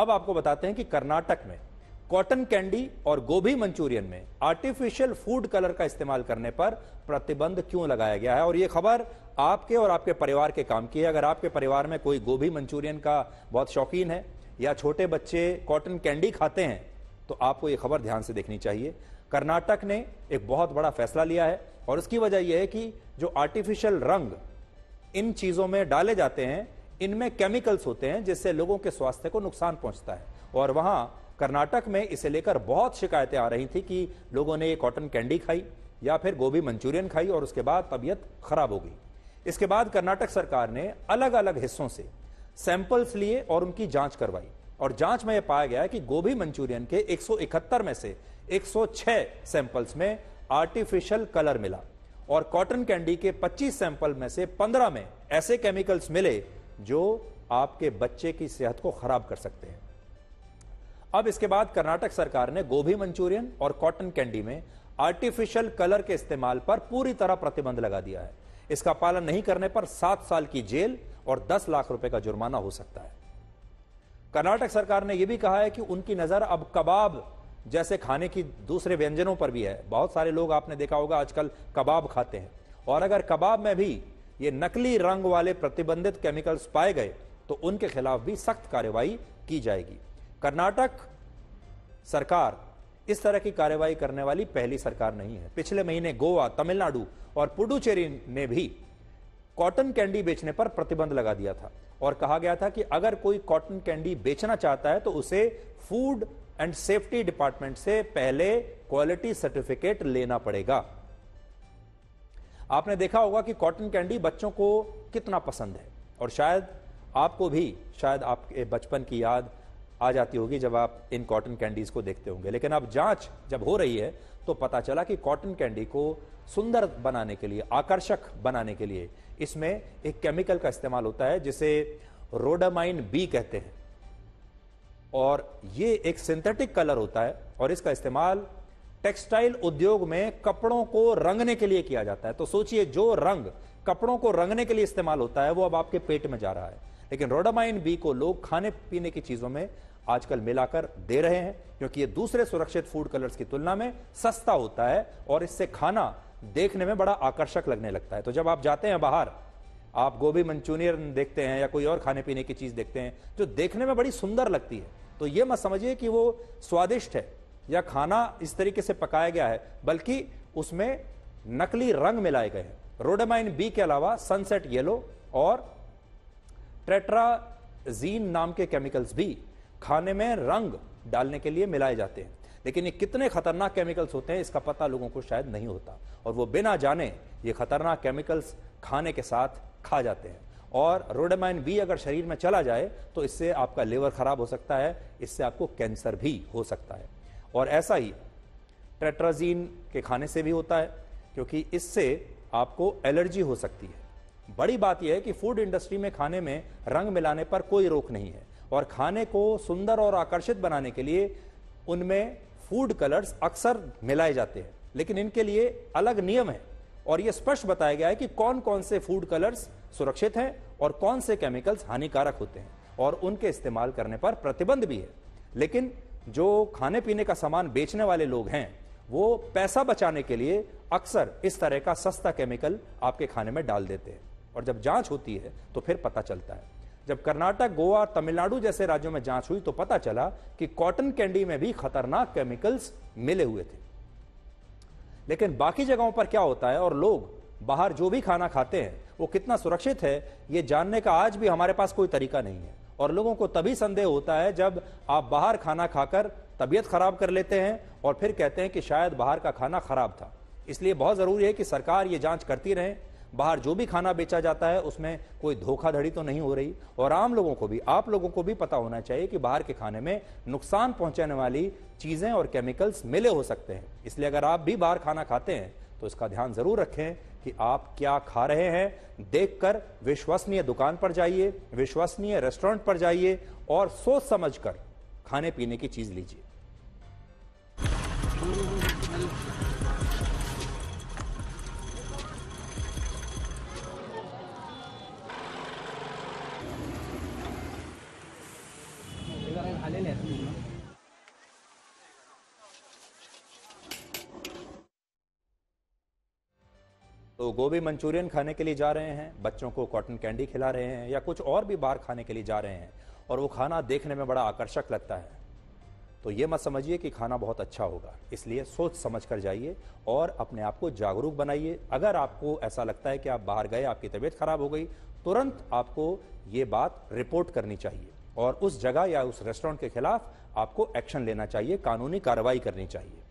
अब आपको बताते हैं कि कर्नाटक में कॉटन कैंडी और गोभी मंचूरियन में आर्टिफिशियल फूड कलर का इस्तेमाल करने पर प्रतिबंध क्यों लगाया गया है और यह खबर आपके और आपके परिवार के काम की है अगर आपके परिवार में कोई गोभी मंचूरियन का बहुत शौकीन है या छोटे बच्चे कॉटन कैंडी खाते हैं तो आपको यह खबर ध्यान से देखनी चाहिए कर्नाटक ने एक बहुत बड़ा फैसला लिया है और उसकी वजह यह है कि जो आर्टिफिशियल रंग इन चीजों में डाले जाते हैं इनमें केमिकल्स होते हैं जिससे लोगों के स्वास्थ्य को नुकसान पहुंचता है और वहां कर्नाटक में इसे लेकर बहुत शिकायतें आ रही थी कि लोगों ने कॉटन कैंडी खाई या फिर गोभी मंचूरियन खाई और उसके बाद तबीयत खराब हो गई इसके बाद कर्नाटक सरकार ने अलग अलग हिस्सों से सैंपल्स लिए और उनकी जांच करवाई और जांच में यह पाया गया कि गोभी मंचूरियन के एक में से एक सैंपल्स में आर्टिफिशियल कलर मिला और कॉटन कैंडी के 25 सैंपल में से 15 में ऐसे केमिकल्स मिले जो आपके बच्चे की सेहत को खराब कर सकते हैं अब इसके बाद कर्नाटक सरकार ने गोभी मंचूरियन और कॉटन कैंडी में आर्टिफिशियल कलर के इस्तेमाल पर पूरी तरह प्रतिबंध लगा दिया है इसका पालन नहीं करने पर सात साल की जेल और दस लाख रुपए का जुर्माना हो सकता है कर्नाटक सरकार ने यह भी कहा है कि उनकी नजर अब कबाब जैसे खाने की दूसरे व्यंजनों पर भी है बहुत सारे लोग आपने देखा होगा आजकल कबाब खाते हैं और अगर कबाब में भी ये नकली रंग वाले प्रतिबंधित केमिकल्स पाए गए तो उनके खिलाफ भी सख्त कार्रवाई की जाएगी कर्नाटक सरकार इस तरह की कार्रवाई करने वाली पहली सरकार नहीं है पिछले महीने गोवा तमिलनाडु और पुडुचेरी ने भी कॉटन कैंडी बेचने पर प्रतिबंध लगा दिया था और कहा गया था कि अगर कोई कॉटन कैंडी बेचना चाहता है तो उसे फूड एंड सेफ्टी डिपार्टमेंट से पहले क्वालिटी सर्टिफिकेट लेना पड़ेगा आपने देखा होगा कि कॉटन कैंडी बच्चों को कितना पसंद है और शायद आपको भी शायद आपके बचपन की याद आ जाती होगी जब आप इन कॉटन कैंडीज को देखते होंगे लेकिन अब जांच जब हो रही है तो पता चला कि कॉटन कैंडी को सुंदर बनाने के लिए आकर्षक बनाने के लिए इसमें एक केमिकल का इस्तेमाल होता है जिसे रोडामाइन बी कहते हैं और ये एक सिंथेटिक कलर होता है और इसका इस्तेमाल टेक्सटाइल उद्योग में कपड़ों को रंगने के लिए किया जाता है तो सोचिए जो रंग कपड़ों को रंगने के लिए इस्तेमाल होता है वो अब आपके पेट में जा रहा है लेकिन रोडामाइन बी को लोग खाने पीने की चीजों में आजकल मिलाकर दे रहे हैं क्योंकि ये दूसरे सुरक्षित फूड कलर्स की तुलना में सस्ता होता है और इससे खाना देखने में बड़ा आकर्षक लगने लगता है तो जब आप जाते हैं बाहर आप गोभी मंचूरियन देखते हैं या कोई और खाने पीने की चीज देखते हैं जो देखने में बड़ी सुंदर लगती है तो यह मत समझिए कि वो स्वादिष्ट है या खाना इस तरीके से पकाया गया है बल्कि उसमें नकली रंग मिलाए गए हैं रोडामाइन बी के अलावा सनसेट येलो और ट्रेट्राजीन नाम के केमिकल्स भी खाने में रंग डालने के लिए मिलाए जाते हैं लेकिन ये कितने खतरनाक केमिकल्स होते हैं इसका पता लोगों को शायद नहीं होता और वो बिना जाने ये खतरनाक केमिकल्स खाने के साथ खा जाते हैं और रोडामाइन बी अगर शरीर में चला जाए तो इससे आपका लिवर खराब हो सकता है इससे आपको कैंसर भी हो सकता है और ऐसा ही ट्रेट्राजीन के खाने से भी होता है क्योंकि इससे आपको एलर्जी हो सकती है बड़ी बात यह है कि फूड इंडस्ट्री में खाने में रंग मिलाने पर कोई रोक नहीं है और खाने को सुंदर और आकर्षित बनाने के लिए उनमें फूड कलर्स अक्सर मिलाए जाते हैं लेकिन इनके लिए अलग नियम है और यह स्पष्ट बताया गया है कि कौन कौन से फूड कलर्स सुरक्षित हैं और कौन से केमिकल्स हानिकारक होते हैं और उनके इस्तेमाल करने पर प्रतिबंध भी है लेकिन जो खाने पीने का सामान बेचने वाले लोग हैं वो पैसा बचाने के लिए अक्सर इस तरह का सस्ता केमिकल आपके खाने में डाल देते हैं और जब जांच होती है तो फिर पता चलता है जब कर्नाटक गोवा तमिलनाडु जैसे राज्यों में जांच हुई तो पता चला कि कॉटन कैंडी में भी खतरनाक केमिकल्स मिले हुए थे लेकिन बाकी जगहों पर क्या होता है और लोग बाहर जो भी खाना खाते हैं वो कितना सुरक्षित है ये जानने का आज भी हमारे पास कोई तरीका नहीं है और लोगों को तभी संदेह होता है जब आप बाहर खाना खाकर तबीयत खराब कर लेते हैं और फिर कहते हैं कि शायद बाहर का खाना खराब था इसलिए बहुत ज़रूरी है कि सरकार ये जांच करती रहे बाहर जो भी खाना बेचा जाता है उसमें कोई धोखाधड़ी तो नहीं हो रही और आम लोगों को भी आप लोगों को भी पता होना चाहिए कि बाहर के खाने में नुकसान पहुंचाने वाली चीज़ें और केमिकल्स मिले हो सकते हैं इसलिए अगर आप भी बाहर खाना खाते हैं तो इसका ध्यान ज़रूर रखें कि आप क्या खा रहे हैं देखकर विश्वसनीय दुकान पर जाइए विश्वसनीय रेस्टोरेंट पर जाइए और सोच समझकर खाने पीने की चीज़ लीजिए तो गोभी मंचूरियन खाने के लिए जा रहे हैं बच्चों को कॉटन कैंडी खिला रहे हैं या कुछ और भी बाहर खाने के लिए जा रहे हैं और वो खाना देखने में बड़ा आकर्षक लगता है तो ये मत समझिए कि खाना बहुत अच्छा होगा इसलिए सोच समझ कर जाइए और अपने आप को जागरूक बनाइए अगर आपको ऐसा लगता है कि आप बाहर गए आपकी तबीयत खराब हो गई तुरंत आपको ये बात रिपोर्ट करनी चाहिए और उस जगह या उस रेस्टोरेंट के खिलाफ आपको एक्शन लेना चाहिए कानूनी कार्रवाई करनी चाहिए